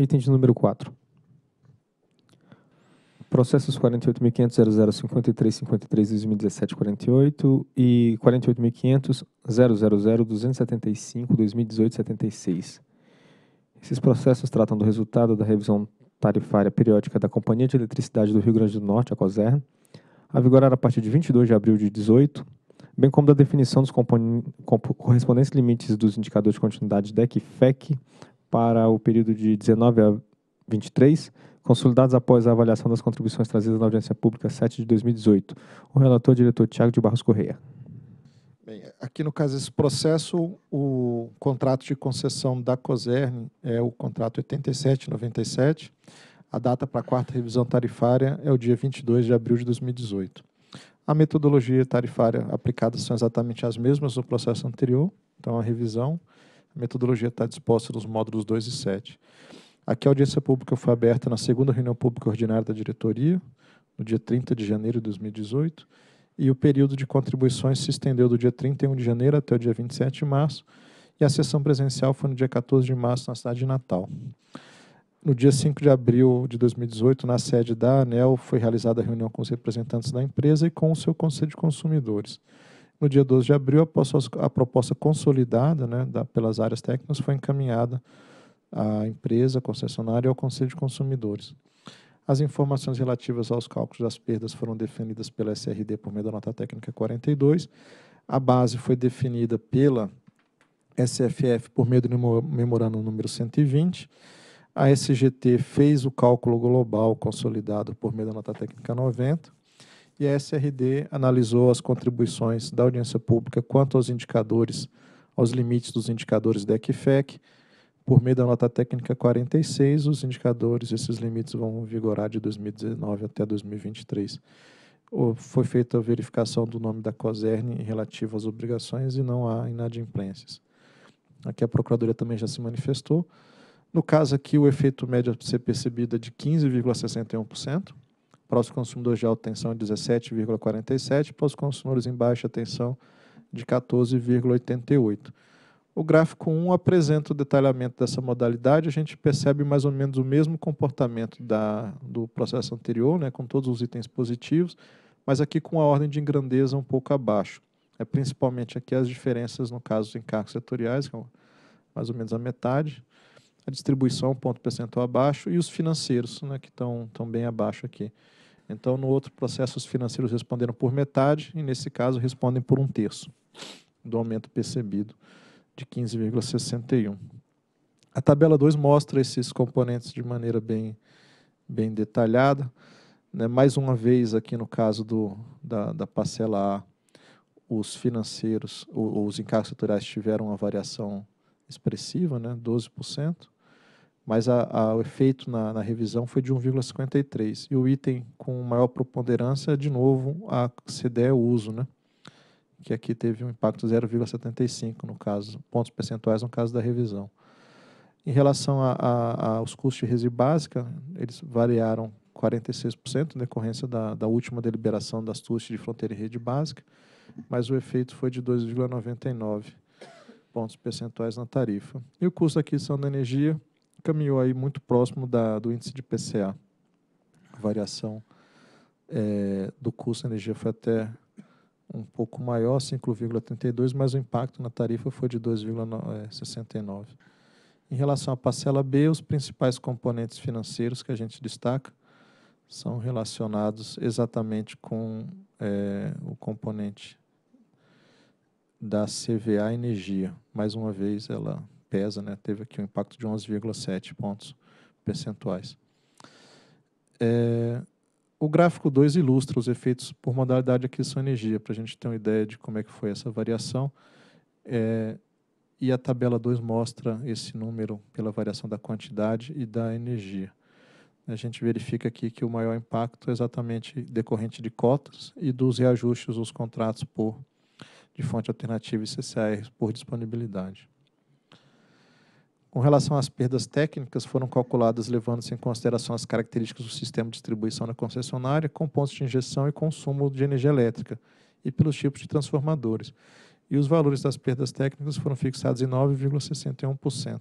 Item de número 4. Processos 48.500.0053.53.2017.48 e 48.500.000.275.2018.76. Esses processos tratam do resultado da revisão tarifária periódica da Companhia de Eletricidade do Rio Grande do Norte, a Cosern, a vigorar a partir de 22 de abril de 2018, bem como da definição dos correspondentes limites dos indicadores de continuidade DEC e FEC para o período de 19 a 23, consolidados após a avaliação das contribuições trazidas na audiência pública 7 de 2018. O relator diretor Tiago de Barros Correia. Bem, aqui no caso desse processo, o contrato de concessão da COSERN é o contrato 8797. A data para a quarta revisão tarifária é o dia 22 de abril de 2018. A metodologia tarifária aplicada são exatamente as mesmas do processo anterior, então a revisão metodologia está disposta nos módulos 2 e 7. Aqui a audiência pública foi aberta na segunda reunião pública ordinária da diretoria, no dia 30 de janeiro de 2018, e o período de contribuições se estendeu do dia 31 de janeiro até o dia 27 de março, e a sessão presencial foi no dia 14 de março na cidade de Natal. No dia 5 de abril de 2018, na sede da ANEL, foi realizada a reunião com os representantes da empresa e com o seu Conselho de Consumidores. No dia 12 de abril, após a proposta consolidada né, da, pelas áreas técnicas foi encaminhada à empresa, à concessionária e ao Conselho de Consumidores. As informações relativas aos cálculos das perdas foram definidas pela SRD por meio da nota técnica 42. A base foi definida pela SFF por meio do memorando número 120. A SGT fez o cálculo global consolidado por meio da nota técnica 90 e a SRD analisou as contribuições da audiência pública quanto aos indicadores, aos limites dos indicadores da Por meio da nota técnica 46, os indicadores, esses limites vão vigorar de 2019 até 2023. Foi feita a verificação do nome da COSERN em relativo às obrigações e não há inadimplências. Aqui a Procuradoria também já se manifestou. No caso aqui, o efeito médio a ser percebido é de 15,61%. Para os consumidores de alta tensão, de 17,47. Para os consumidores em baixa tensão, de 14,88. O gráfico 1 apresenta o detalhamento dessa modalidade. A gente percebe mais ou menos o mesmo comportamento da, do processo anterior, né, com todos os itens positivos, mas aqui com a ordem de grandeza um pouco abaixo. É principalmente aqui as diferenças, no caso, dos encargos setoriais, que é mais ou menos a metade, a distribuição, ponto percentual abaixo, e os financeiros, né, que estão bem abaixo aqui. Então, no outro processo, os financeiros responderam por metade e, nesse caso, respondem por um terço do aumento percebido de 15,61. A tabela 2 mostra esses componentes de maneira bem, bem detalhada. Né? Mais uma vez, aqui no caso do, da, da parcela A, os financeiros, ou, os encargos setoriais tiveram uma variação expressiva, né? 12% mas a, a, o efeito na, na, revisão foi de 1,53. E o item com maior preponderância, de novo, a CDE uso, né? que aqui teve um impacto 0,75 no caso, pontos percentuais no caso da revisão. Em relação a, a, aos custos de resi básica, eles variaram 46% em decorrência da, da última deliberação das TUST de fronteira e rede básica, mas o efeito foi de 2,99 pontos percentuais na tarifa. E o custo da aquisição da energia caminhou aí muito próximo da, do índice de PCA. A variação é, do custo da energia foi até um pouco maior, 5,32, mas o impacto na tarifa foi de 2,69. É, em relação à parcela B, os principais componentes financeiros que a gente destaca são relacionados exatamente com é, o componente da CVA Energia. Mais uma vez, ela pesa, né? teve aqui um impacto de 11,7 pontos percentuais. É, o gráfico 2 ilustra os efeitos por modalidade de aquisição de energia, para a gente ter uma ideia de como é que foi essa variação. É, e a tabela 2 mostra esse número pela variação da quantidade e da energia. A gente verifica aqui que o maior impacto é exatamente decorrente de cotas e dos reajustes dos contratos por de fonte alternativa e CCAR por disponibilidade. Com relação às perdas técnicas, foram calculadas levando-se em consideração as características do sistema de distribuição da concessionária, com pontos de injeção e consumo de energia elétrica, e pelos tipos de transformadores. E os valores das perdas técnicas foram fixados em 9,61%.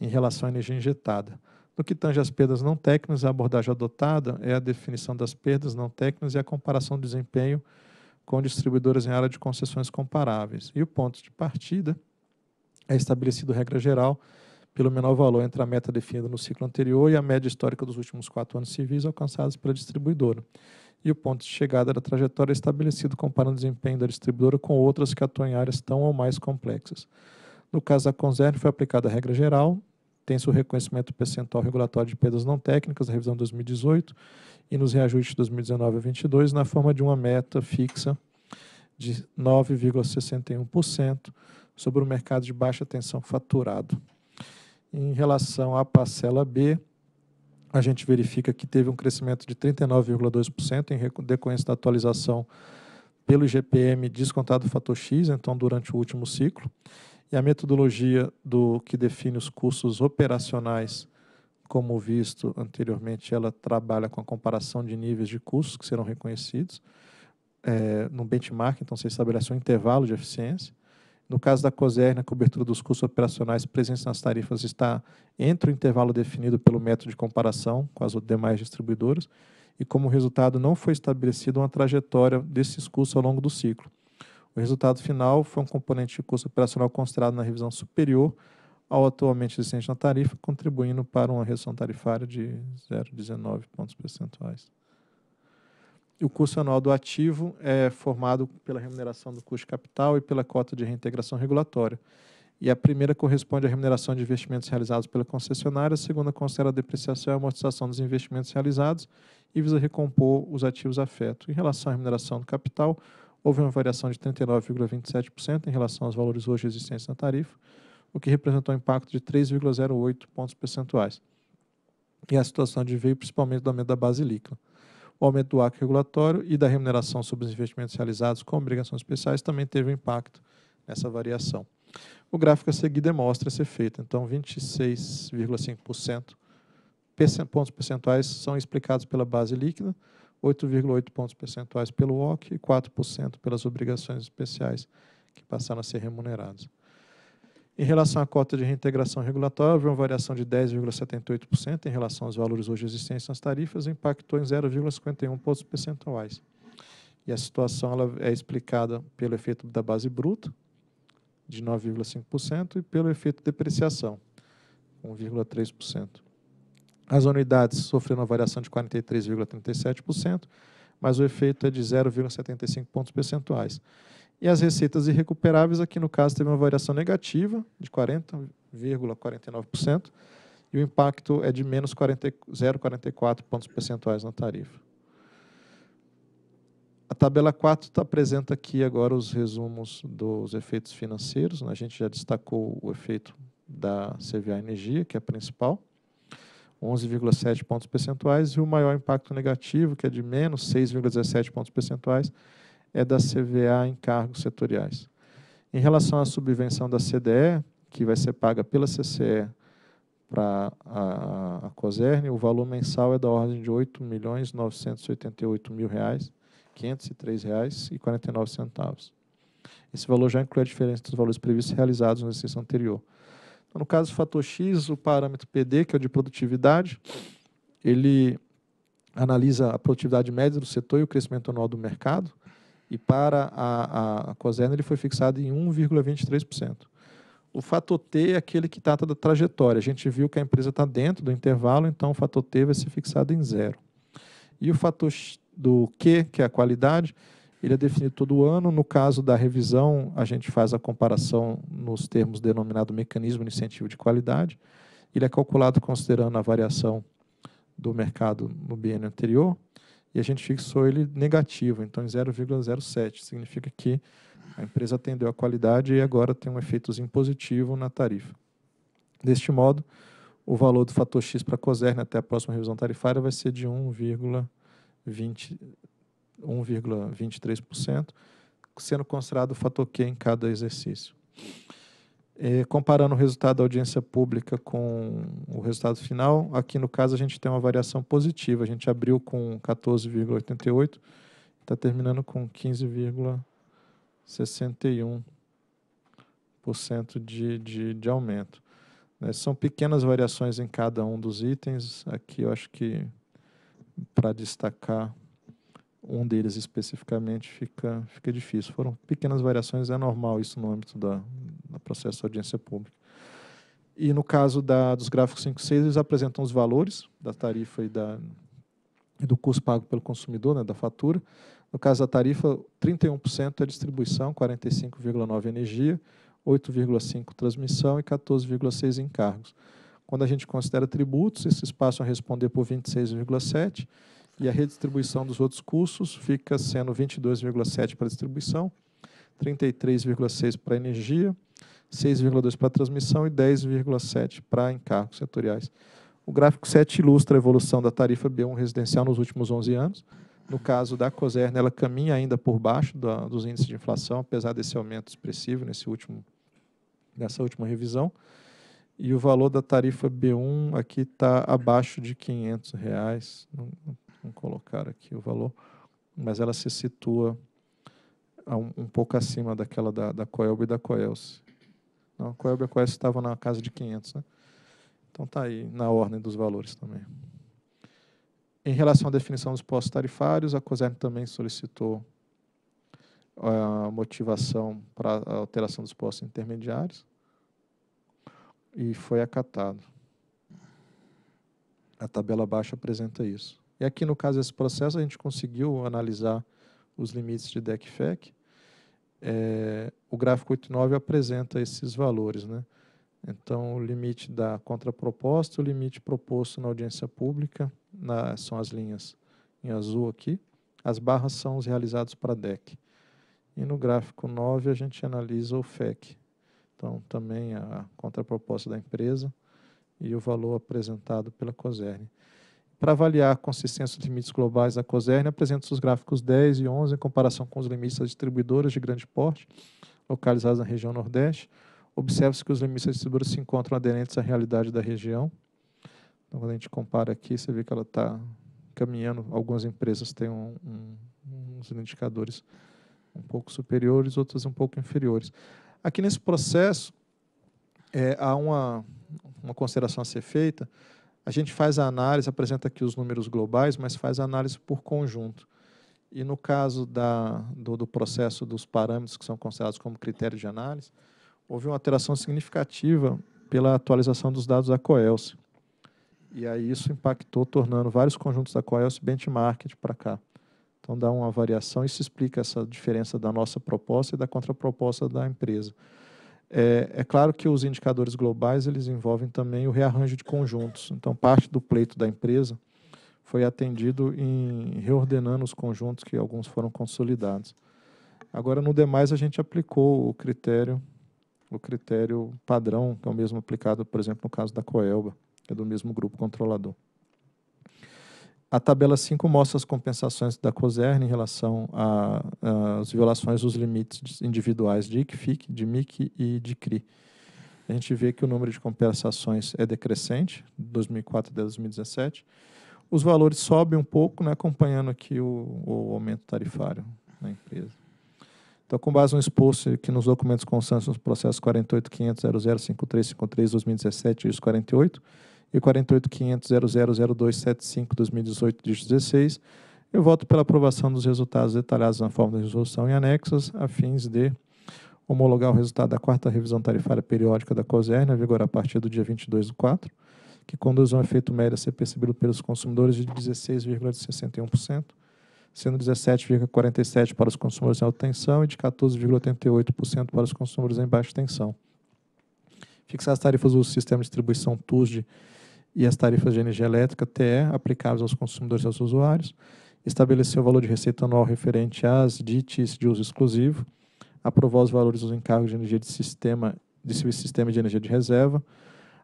Em relação à energia injetada, no que tange às perdas não técnicas, a abordagem adotada é a definição das perdas não técnicas e a comparação do desempenho com distribuidoras em área de concessões comparáveis. E o ponto de partida é estabelecido regra geral pelo menor valor entre a meta definida no ciclo anterior e a média histórica dos últimos quatro anos civis alcançados pela distribuidora. E o ponto de chegada da trajetória é estabelecido comparando o desempenho da distribuidora com outras que atuam em áreas tão ou mais complexas. No caso da Conserve, foi aplicada a regra geral, tem-se o reconhecimento percentual regulatório de perdas não técnicas na revisão 2018 e nos reajustes de 2019 a 22 na forma de uma meta fixa de 9,61% sobre o mercado de baixa tensão faturado. Em relação à parcela B, a gente verifica que teve um crescimento de 39,2% em decorrência da atualização pelo IGPM descontado fator X, então durante o último ciclo. E a metodologia do que define os custos operacionais, como visto anteriormente, ela trabalha com a comparação de níveis de custos que serão reconhecidos é, no benchmark, então você estabelece um intervalo de eficiência. No caso da Cosern, a cobertura dos custos operacionais presentes nas tarifas está entre o intervalo definido pelo método de comparação com as demais distribuidoras e, como resultado, não foi estabelecida uma trajetória desses custos ao longo do ciclo. O resultado final foi um componente de custo operacional considerado na revisão superior ao atualmente existente na tarifa, contribuindo para uma redução tarifária de 0,19 pontos percentuais o custo anual do ativo é formado pela remuneração do custo capital e pela cota de reintegração regulatória. E a primeira corresponde à remuneração de investimentos realizados pela concessionária, a segunda considera a depreciação e amortização dos investimentos realizados e visa recompor os ativos afeto. Em relação à remuneração do capital, houve uma variação de 39,27% em relação aos valores hoje existentes na tarifa, o que representou um impacto de 3,08 pontos percentuais. E a situação de veio principalmente do aumento da base líquida. O aumento do arco regulatório e da remuneração sobre os investimentos realizados com obrigações especiais também teve um impacto nessa variação. O gráfico a seguir demonstra esse efeito. Então, 26,5% pontos percentuais são explicados pela base líquida, 8,8 pontos percentuais pelo OC e 4% pelas obrigações especiais que passaram a ser remuneradas. Em relação à cota de reintegração regulatória, houve uma variação de 10,78% em relação aos valores hoje existentes nas tarifas, impactou em 0,51 pontos percentuais. E a situação ela é explicada pelo efeito da base bruta, de 9,5%, e pelo efeito de depreciação, 1,3%. As unidades sofreram uma variação de 43,37%, mas o efeito é de 0,75 pontos percentuais. E as receitas irrecuperáveis, aqui no caso, teve uma variação negativa de 40,49%, e o impacto é de menos 0,44 pontos percentuais na tarifa. A tabela 4 tá apresenta aqui agora os resumos dos efeitos financeiros. Né? A gente já destacou o efeito da CVA Energia, que é a principal, 11,7 pontos percentuais, e o maior impacto negativo, que é de menos 6,17 pontos percentuais, é da CVA em cargos setoriais. Em relação à subvenção da CDE, que vai ser paga pela CCE para a, a COSERN, o valor mensal é da ordem de R$ 8.988.503,49. R$ 503,49. Esse valor já inclui a diferença dos valores previstos realizados no exercício anterior. Então, no caso do fator X, o parâmetro PD, que é o de produtividade, ele analisa a produtividade média do setor e o crescimento anual do mercado e para a, a, a ele foi fixado em 1,23%. O fator T é aquele que trata da trajetória. A gente viu que a empresa está dentro do intervalo, então o fator T vai ser fixado em zero. E o fator do Q, que é a qualidade, ele é definido todo ano. No caso da revisão, a gente faz a comparação nos termos denominado mecanismo de incentivo de qualidade. Ele é calculado considerando a variação do mercado no biênio anterior e a gente fixou ele negativo, então em 0,07. Significa que a empresa atendeu a qualidade e agora tem um efeitozinho positivo na tarifa. Deste modo, o valor do fator X para a COSERN até a próxima revisão tarifária vai ser de 1,23%, sendo considerado o fator Q em cada exercício. É, comparando o resultado da audiência pública com o resultado final, aqui no caso a gente tem uma variação positiva. A gente abriu com 14,88, está terminando com 15,61% de, de, de aumento. Né? São pequenas variações em cada um dos itens. Aqui eu acho que para destacar um deles especificamente fica, fica difícil. Foram pequenas variações, é normal isso no âmbito da, do processo de audiência pública. E no caso da, dos gráficos 5 e 6, eles apresentam os valores da tarifa e, da, e do custo pago pelo consumidor, né, da fatura. No caso da tarifa, 31% é distribuição, 45,9% energia, 8,5% transmissão e 14,6% encargos. Quando a gente considera tributos, esses passam a responder por 26,7%, e a redistribuição dos outros custos fica sendo 22,7 para distribuição, 33,6 para energia, 6,2 para transmissão e 10,7 para encargos setoriais. O gráfico 7 ilustra a evolução da tarifa B1 residencial nos últimos 11 anos. No caso da COSERN, ela caminha ainda por baixo da, dos índices de inflação, apesar desse aumento expressivo nesse último, nessa última revisão. E o valor da tarifa B1 aqui está abaixo de R$ 500. Reais. Não, não Vamos colocar aqui o valor. Mas ela se situa um, um pouco acima daquela da, da Coelb e da Coelce. Não, a Coelb e a Coelce estavam na casa de 500, né? Então tá aí na ordem dos valores também. Em relação à definição dos postos tarifários, a COSERN também solicitou ah, a motivação para a alteração dos postos intermediários e foi acatado. A tabela abaixo apresenta isso. E aqui, no caso desse processo, a gente conseguiu analisar os limites de DECFEC. É, o gráfico 89 apresenta esses valores. Né? Então, o limite da contraproposta, o limite proposto na audiência pública, na, são as linhas em azul aqui, as barras são os realizados para DEC. E no gráfico 9 a gente analisa o FEC, então também a contraproposta da empresa e o valor apresentado pela COSERN para avaliar a consistência dos limites globais da COSERN, apresenta os gráficos 10 e 11 em comparação com os limites das distribuidoras de grande porte, localizadas na região Nordeste. Observa-se que os limites das distribuidoras se encontram aderentes à realidade da região. Então, quando a gente compara aqui, você vê que ela está caminhando. Algumas empresas têm um, um, uns indicadores um pouco superiores, outras um pouco inferiores. Aqui nesse processo, é, há uma, uma consideração a ser feita, a gente faz a análise, apresenta aqui os números globais, mas faz a análise por conjunto. E no caso da, do, do processo dos parâmetros que são considerados como critério de análise, houve uma alteração significativa pela atualização dos dados da Coelce. E aí isso impactou, tornando vários conjuntos da Coelce benchmark para cá. Então dá uma variação, isso explica essa diferença da nossa proposta e da contraproposta da empresa. É, é, claro que os indicadores globais eles envolvem também o rearranjo de conjuntos. Então, parte do pleito da empresa foi atendido em reordenando os conjuntos que alguns foram consolidados. Agora, no demais, a gente aplicou o critério, o critério padrão, que é o mesmo aplicado, por exemplo, no caso da Coelba, que é do mesmo grupo controlador. A tabela 5 mostra as compensações da COSERN em relação às violações dos limites individuais de ICFIC, de MIC e de CRI. A gente vê que o número de compensações é decrescente, 2004 até 2017. Os valores sobem um pouco, né, acompanhando aqui o, o aumento tarifário na empresa. Então, com base no exposto que nos documentos constantes nos processos 48.500.00.53.53.2017 2017 e os 48, e 48.500.000.275.2018, dígito 16, eu voto pela aprovação dos resultados detalhados na forma da resolução e anexas, a fins de homologar o resultado da quarta revisão tarifária periódica da COSERN, né, a vigor a partir do dia 22 do 4, que conduz a um efeito médio a ser percebido pelos consumidores de 16,61%, sendo 17,47% para os consumidores em alta tensão e de 14,88% para os consumidores em baixa tensão. Fixar as tarifas do sistema de distribuição TUSD e as tarifas de energia elétrica TE aplicáveis aos consumidores e aos usuários, estabeleceu o valor de receita anual referente às DITs de uso exclusivo, aprovou os valores dos encargos de energia de sistema de sistema de energia de reserva,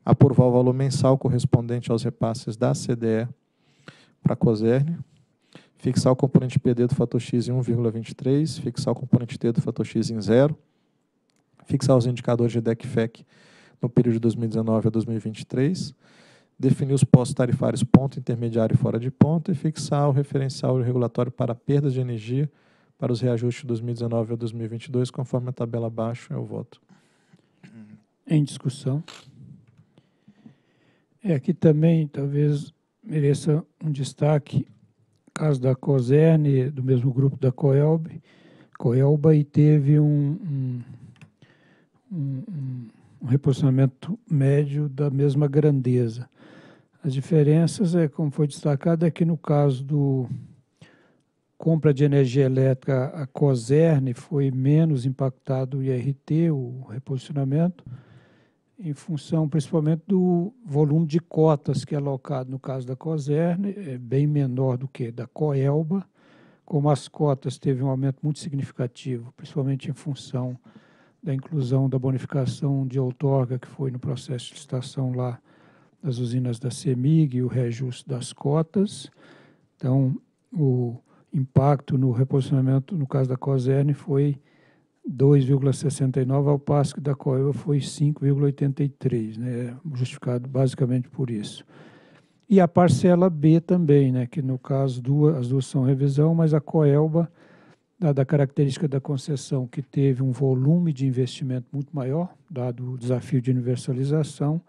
aprovou o valor mensal correspondente aos repasses da CDE para a COSERN, fixar o componente PD do fator X em 1,23, fixar o componente T do fator X em 0, fixar os indicadores de DECFEC no período de 2019 a 2023, definir os postos tarifários ponto, intermediário e fora de ponto e fixar o referencial regulatório para perdas de energia para os reajustes de 2019 a 2022, conforme a tabela abaixo. Eu voto. Em discussão. É, aqui também talvez mereça um destaque caso da COSERN, do mesmo grupo da COELB, COELBA, e teve um, um, um, um reposicionamento médio da mesma grandeza. As diferenças, é, como foi destacado, é que no caso do compra de energia elétrica, a COSERN foi menos impactado o IRT, o reposicionamento, em função principalmente do volume de cotas que é alocado no caso da COSERN, é bem menor do que da COELBA, como as cotas teve um aumento muito significativo, principalmente em função da inclusão da bonificação de outorga que foi no processo de licitação lá das usinas da CEMIG e o reajuste das cotas. Então, o impacto no reposicionamento, no caso da COSERN, foi 2,69, ao passo que da COEVA foi 5,83, né, justificado basicamente por isso. E a parcela B também, né, que no caso duas, as duas são revisão, mas a COELBA, dada a característica da concessão que teve um volume de investimento muito maior, dado o desafio de universalização,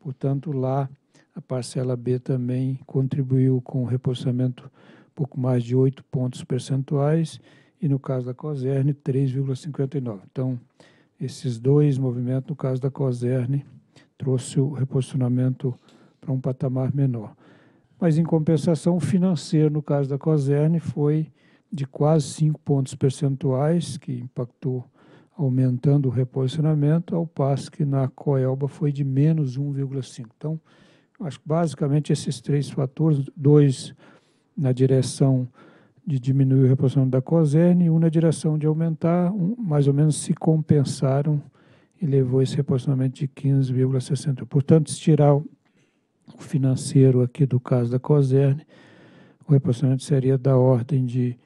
Portanto, lá a parcela B também contribuiu com o reposicionamento pouco mais de 8 pontos percentuais e no caso da COSERN 3,59. Então, esses dois movimentos, no caso da COSERN, trouxe o reposicionamento para um patamar menor. Mas, em compensação, o financeiro, no caso da COSERN, foi de quase 5 pontos percentuais, que impactou aumentando o reposicionamento, ao passo que na Coelba foi de menos 1,5. Então, acho que basicamente esses três fatores, dois na direção de diminuir o reposicionamento da COSERN e um na direção de aumentar, um, mais ou menos se compensaram e levou esse reposicionamento de 15,60. Portanto, se tirar o financeiro aqui do caso da COSERN, o reposicionamento seria da ordem de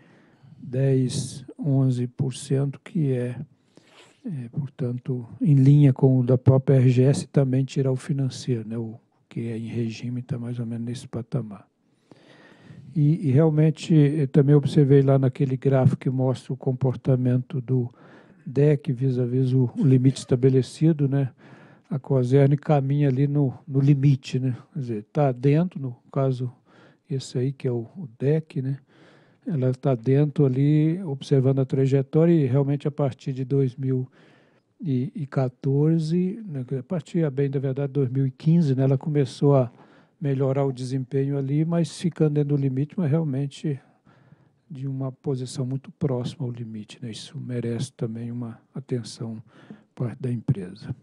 10, 11%, que é é, portanto, em linha com o da própria RGS, também tirar o financeiro, né, o que é em regime está mais ou menos nesse patamar. E, e realmente, também observei lá naquele gráfico que mostra o comportamento do DEC vis-à-vis -vis o, limite estabelecido, né, a COSERN caminha ali no, no limite, né, quer dizer, está dentro, no caso, esse aí que é o, o DEC, né, ela está dentro ali, observando a trajetória e realmente a partir de 2014, né, a partir, bem da verdade, 2015, né, ela começou a melhorar o desempenho ali, mas ficando dentro do limite, mas realmente de uma posição muito próxima ao limite. Né? Isso merece também uma atenção por parte da empresa.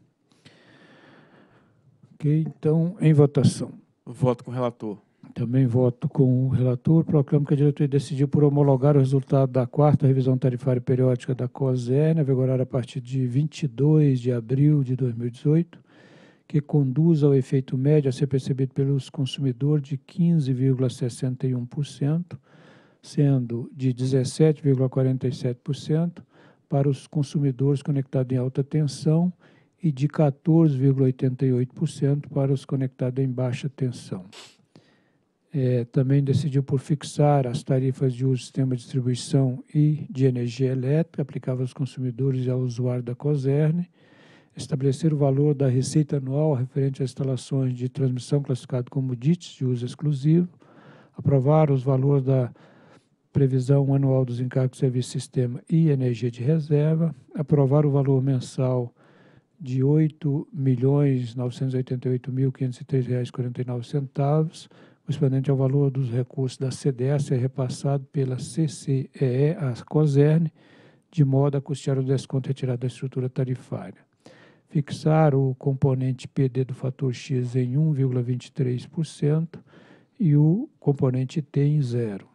Ok, então, em votação. Voto com o relator. Também voto com o relator. Proclamo que a diretoria decidiu por homologar o resultado da quarta revisão tarifária periódica da COSEN, a vigorar a partir de 22 de abril de 2018, que conduz ao efeito médio a ser percebido pelos consumidores de 15,61%, sendo de 17,47% para os consumidores conectados em alta tensão e de 14,88% para os conectados em baixa tensão. É, também decidiu por fixar as tarifas de uso do sistema de distribuição e de energia elétrica aplicável aos consumidores e ao usuário da COSERN, estabelecer o valor da receita anual referente às instalações de transmissão classificado como DITs de uso exclusivo, aprovar os valores da previsão anual dos encargos de serviço sistema e energia de reserva, aprovar o valor mensal de R$ 8.988.503,49 correspondente ao valor dos recursos da CDS é repassado pela CCEE à COSERN, de modo a custear o desconto retirado da estrutura tarifária. Fixar o componente PD do fator X em 1,23% e o componente T em zero.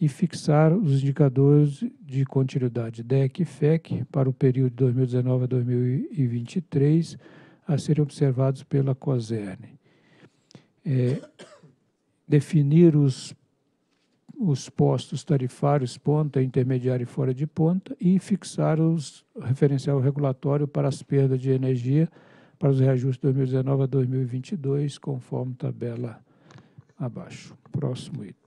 E fixar os indicadores de continuidade DEC e FEC para o período de 2019 a 2023 a serem observados pela COSERN. É, definir os, os postos tarifários, ponta, intermediário e fora de ponta, e fixar o referencial regulatório para as perdas de energia para os reajustes 2019 a 2022, conforme tabela abaixo. Próximo item.